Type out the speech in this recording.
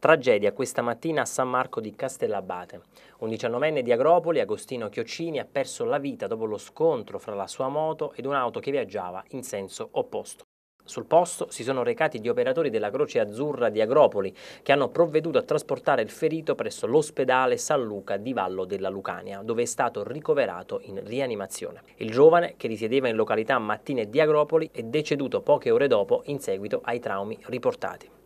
Tragedia questa mattina a San Marco di Castellabate. Un diciannovenne di Agropoli, Agostino Chioccini, ha perso la vita dopo lo scontro fra la sua moto ed un'auto che viaggiava in senso opposto. Sul posto si sono recati gli operatori della Croce Azzurra di Agropoli che hanno provveduto a trasportare il ferito presso l'ospedale San Luca di Vallo della Lucania, dove è stato ricoverato in rianimazione. Il giovane, che risiedeva in località Mattine di Agropoli, è deceduto poche ore dopo in seguito ai traumi riportati.